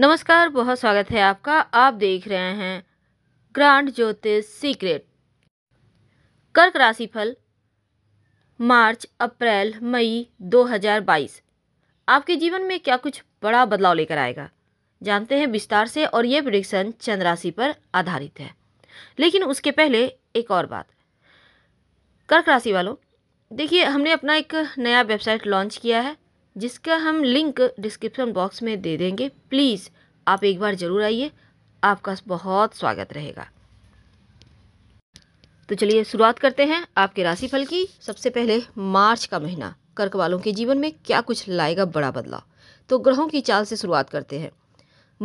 नमस्कार बहुत स्वागत है आपका आप देख रहे हैं ग्रांड ज्योतिष सीक्रेट कर्क राशिफल मार्च अप्रैल मई 2022 आपके जीवन में क्या कुछ बड़ा बदलाव लेकर आएगा जानते हैं विस्तार से और ये प्रिडिक्शन चंद्र राशि पर आधारित है लेकिन उसके पहले एक और बात कर्क राशि वालों देखिए हमने अपना एक नया वेबसाइट लॉन्च किया है जिसका हम लिंक डिस्क्रिप्शन बॉक्स में दे देंगे प्लीज़ आप एक बार ज़रूर आइए आपका बहुत स्वागत रहेगा तो चलिए शुरुआत करते हैं आपके राशिफल की सबसे पहले मार्च का महीना कर्क वालों के जीवन में क्या कुछ लाएगा बड़ा बदलाव तो ग्रहों की चाल से शुरुआत करते हैं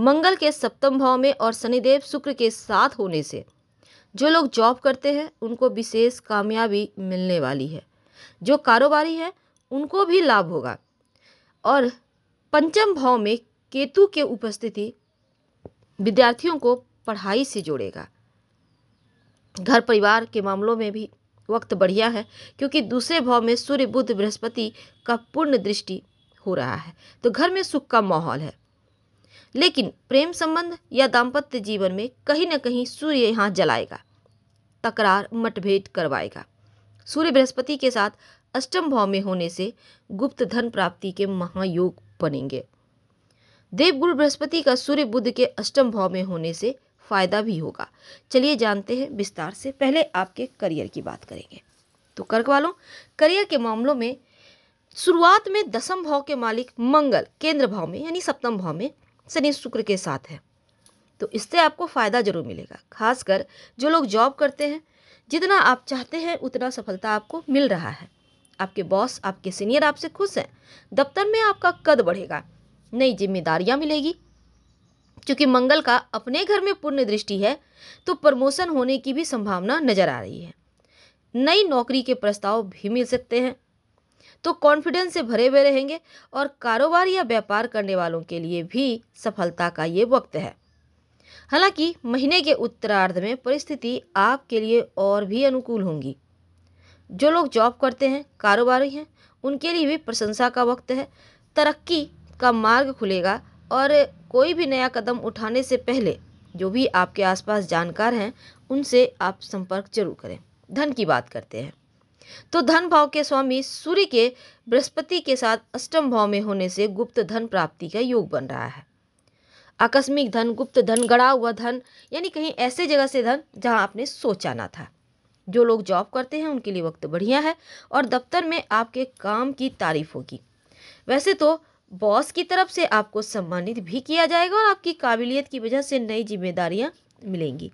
मंगल के सप्तम भाव में और शनिदेव शुक्र के साथ होने से जो लोग जॉब करते हैं उनको विशेष कामयाबी मिलने वाली है जो कारोबारी है उनको भी लाभ होगा और पंचम भाव में केतु के उपस्थिति विद्यार्थियों को पढ़ाई से जोड़ेगा घर परिवार के मामलों में भी वक्त बढ़िया है क्योंकि दूसरे भाव में सूर्य बुद्ध बृहस्पति का पूर्ण दृष्टि हो रहा है तो घर में सुख का माहौल है लेकिन प्रेम संबंध या दाम्पत्य जीवन में कहीं ना कहीं सूर्य यहाँ जलाएगा तकरार मतभेद करवाएगा सूर्य बृहस्पति के साथ अष्टम भाव में होने से गुप्त धन प्राप्ति के महायोग बनेंगे देवगुरु बृहस्पति का सूर्य बुद्ध के अष्टम भाव में होने से फायदा भी होगा चलिए जानते हैं विस्तार से पहले आपके करियर की बात करेंगे तो कर्क वालों करियर के मामलों में शुरुआत में दसम भाव के मालिक मंगल केंद्र भाव में यानी सप्तम भाव में शनि शुक्र के साथ है तो इससे आपको फ़ायदा जरूर मिलेगा खासकर जो लोग जॉब करते हैं जितना आप चाहते हैं उतना सफलता आपको मिल रहा है आपके बॉस आपके सीनियर आपसे खुश हैं दफ्तर में आपका कद बढ़ेगा नई जिम्मेदारियां मिलेगी क्योंकि मंगल का अपने घर में पूर्ण दृष्टि है तो प्रमोशन होने की भी संभावना नजर आ रही है नई नौकरी के प्रस्ताव भी मिल सकते हैं तो कॉन्फिडेंस से भरे हुए रहेंगे और कारोबार या व्यापार करने वालों के लिए भी सफलता का ये वक्त है हालांकि महीने के उत्तरार्ध में परिस्थिति आपके लिए और भी अनुकूल होंगी जो लोग जॉब करते हैं कारोबारी हैं उनके लिए भी प्रशंसा का वक्त है तरक्की का मार्ग खुलेगा और कोई भी नया कदम उठाने से पहले जो भी आपके आसपास जानकार हैं उनसे आप संपर्क जरूर करें धन की बात करते हैं तो धन भाव के स्वामी सूर्य के बृहस्पति के साथ अष्टम भाव में होने से गुप्त धन प्राप्ति का योग बन रहा है आकस्मिक धन गुप्त धन गड़ा हुआ धन यानी कहीं ऐसे जगह से धन जहां आपने सोचा ना था जो लोग जॉब करते हैं उनके लिए वक्त बढ़िया है और दफ्तर में आपके काम की तारीफ होगी वैसे तो बॉस की तरफ से आपको सम्मानित भी किया जाएगा और आपकी काबिलियत की वजह से नई जिम्मेदारियाँ मिलेंगी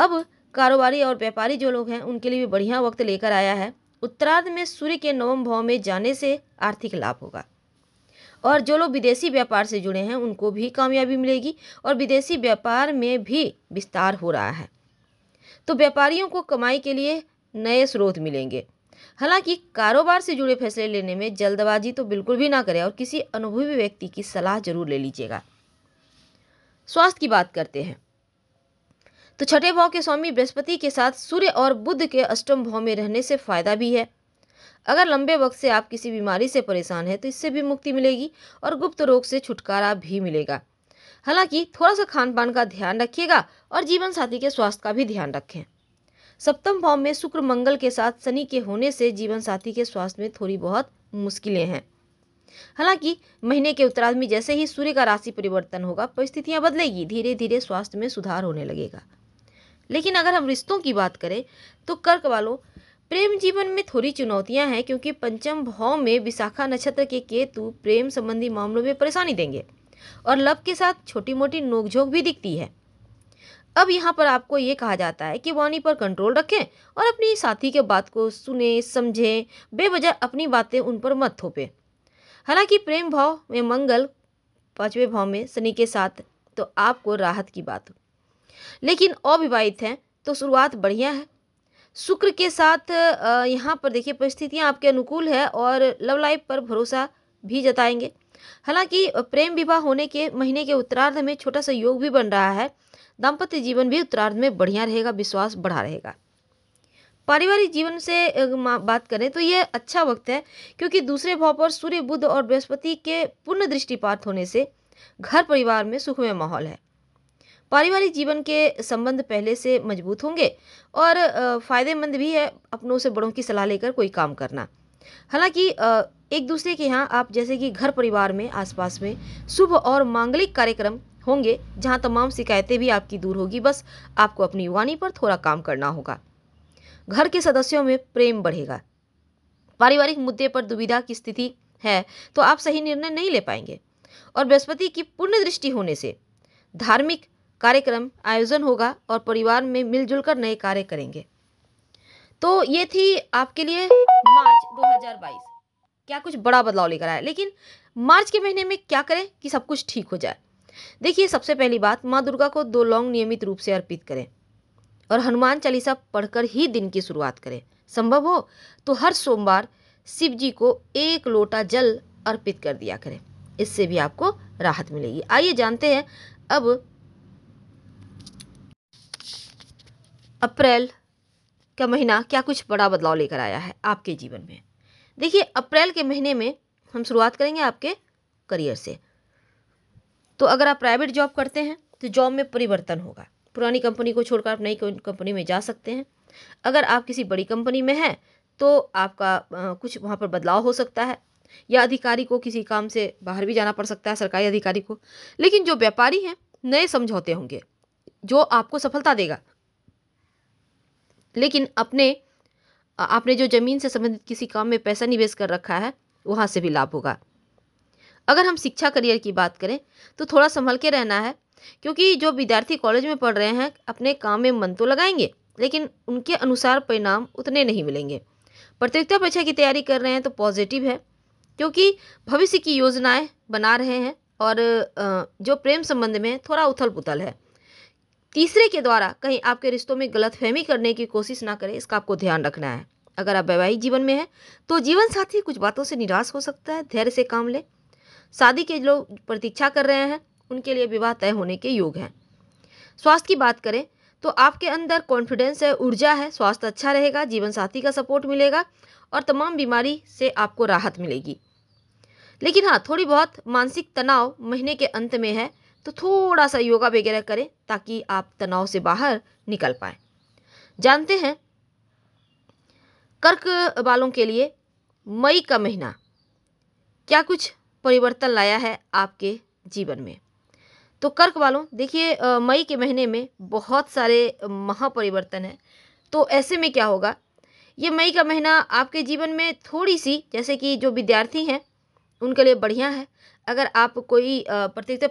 अब कारोबारी और व्यापारी जो लोग हैं उनके लिए भी बढ़िया वक्त लेकर आया है उत्तरार्ध में सूर्य के नवम भाव में जाने से आर्थिक लाभ होगा और जो लोग विदेशी व्यापार से जुड़े हैं उनको भी कामयाबी मिलेगी और विदेशी व्यापार में भी विस्तार हो रहा है तो व्यापारियों को कमाई के लिए नए स्रोत मिलेंगे हालांकि कारोबार से जुड़े फैसले लेने में जल्दबाजी तो बिल्कुल भी ना करें और किसी अनुभवी व्यक्ति की सलाह जरूर ले लीजिएगा स्वास्थ्य की बात करते हैं तो छठे भाव के स्वामी बृहस्पति के साथ सूर्य और बुद्ध के अष्टम भाव में रहने से फायदा भी है अगर लंबे वक्त से आप किसी बीमारी से परेशान हैं तो इससे भी मुक्ति मिलेगी और गुप्त रोग से छुटकारा भी मिलेगा हालांकि थोड़ा सा खान पान का ध्यान रखिएगा और जीवन साथी के स्वास्थ्य का भी ध्यान रखें सप्तम भाव में शुक्र मंगल के साथ शनि के होने से जीवन साथी के स्वास्थ्य में थोड़ी बहुत मुश्किलें हैं हालांकि महीने के उत्तराध में जैसे ही सूर्य का राशि परिवर्तन होगा परिस्थितियां बदलेगी धीरे धीरे स्वास्थ्य में सुधार होने लगेगा लेकिन अगर हम रिश्तों की बात करें तो कर्क वालों प्रेम जीवन में थोड़ी चुनौतियां हैं क्योंकि पंचम भाव में विशाखा नक्षत्र के केतु प्रेम संबंधी मामलों में परेशानी देंगे और लव के साथ छोटी मोटी नोकझोंक भी दिखती है अब यहाँ पर आपको ये कहा जाता है कि वाणी पर कंट्रोल रखें और अपनी साथी के बात को सुने समझें बेवजह अपनी बातें उन पर मत थोपें हालांकि प्रेम भाव में मंगल पांचवें भाव में शनि के साथ तो आपको राहत की बात हो लेकिन अविवाहित हैं तो शुरुआत बढ़िया है शुक्र के साथ यहाँ पर देखिए परिस्थितियाँ आपके अनुकूल है और लव लाइफ पर भरोसा भी जताएंगे हालांकि प्रेम विवाह होने के महीने के उत्तरार्ध में छोटा सा योग भी बन रहा है दाम्पत्य जीवन भी उत्तरार्ध में बढ़िया रहेगा विश्वास बढ़ा रहेगा पारिवारिक जीवन से बात करें तो यह अच्छा वक्त है क्योंकि दूसरे भाव पर सूर्य बुद्ध और बृहस्पति के पूर्ण दृष्टिपात होने से घर परिवार में सुखमय माहौल है पारिवारिक जीवन के संबंध पहले से मजबूत होंगे और फ़ायदेमंद भी है अपनों से बड़ों की सलाह लेकर कोई काम करना हालांकि एक दूसरे के यहाँ आप जैसे कि घर परिवार में आसपास में शुभ और मांगलिक कार्यक्रम होंगे जहाँ तमाम शिकायतें भी आपकी दूर होगी बस आपको अपनी वाणी पर थोड़ा काम करना होगा घर के सदस्यों में प्रेम बढ़ेगा पारिवारिक मुद्दे पर दुविधा की स्थिति है तो आप सही निर्णय नहीं ले पाएंगे और बृहस्पति की पूर्ण दृष्टि होने से धार्मिक कार्यक्रम आयोजन होगा और परिवार में मिलजुल कर नए कार्य करेंगे तो ये थी आपके लिए मार्च 2022 क्या कुछ बड़ा बदलाव लेकर आया लेकिन मार्च के महीने में क्या करें कि सब कुछ ठीक हो जाए देखिए सबसे पहली बात माँ दुर्गा को दो लौंग नियमित रूप से अर्पित करें और हनुमान चालीसा पढ़कर ही दिन की शुरुआत करें संभव हो तो हर सोमवार शिव जी को एक लोटा जल अर्पित कर दिया करें इससे भी आपको राहत मिलेगी आइए जानते हैं अब अप्रैल का महीना क्या कुछ बड़ा बदलाव लेकर आया है आपके जीवन में देखिए अप्रैल के महीने में हम शुरुआत करेंगे आपके करियर से तो अगर आप प्राइवेट जॉब करते हैं तो जॉब में परिवर्तन होगा पुरानी कंपनी को छोड़कर आप नई कंपनी में जा सकते हैं अगर आप किसी बड़ी कंपनी में हैं तो आपका आ, कुछ वहाँ पर बदलाव हो सकता है या अधिकारी को किसी काम से बाहर भी जाना पड़ सकता है सरकारी अधिकारी को लेकिन जो व्यापारी हैं नए समझौते होंगे जो आपको सफलता देगा लेकिन अपने आपने जो ज़मीन से संबंधित किसी काम में पैसा निवेश कर रखा है वहाँ से भी लाभ होगा अगर हम शिक्षा करियर की बात करें तो थोड़ा संभल के रहना है क्योंकि जो विद्यार्थी कॉलेज में पढ़ रहे हैं अपने काम में मन तो लगाएंगे लेकिन उनके अनुसार परिणाम उतने नहीं मिलेंगे प्रतियोगिता परीक्षा की तैयारी कर रहे हैं तो पॉजिटिव है क्योंकि भविष्य की योजनाएं बना रहे हैं और जो प्रेम संबंध में थोड़ा उथल पुथल है तीसरे के द्वारा कहीं आपके रिश्तों में गलतफहमी करने की कोशिश ना करें इसका आपको ध्यान रखना है अगर आप वैवाहिक जीवन में हैं तो जीवन साथी कुछ बातों से निराश हो सकता है धैर्य से काम लें शादी के लोग प्रतीक्षा कर रहे हैं उनके लिए विवाह तय होने के योग हैं स्वास्थ्य की बात करें तो आपके अंदर कॉन्फिडेंस है ऊर्जा है स्वास्थ्य अच्छा रहेगा जीवन साथी का सपोर्ट मिलेगा और तमाम बीमारी से आपको राहत मिलेगी लेकिन हाँ थोड़ी बहुत मानसिक तनाव महीने के अंत में है तो थोड़ा सा योगा वगैरह करें ताकि आप तनाव से बाहर निकल पाएँ जानते हैं कर्क वालों के लिए मई का महीना क्या कुछ परिवर्तन लाया है आपके जीवन में तो कर्क वालों देखिए मई के महीने में बहुत सारे महापरिवर्तन हैं तो ऐसे में क्या होगा ये मई का महीना आपके जीवन में थोड़ी सी जैसे कि जो विद्यार्थी हैं उनके लिए बढ़िया है अगर आप कोई प्रतियोगिता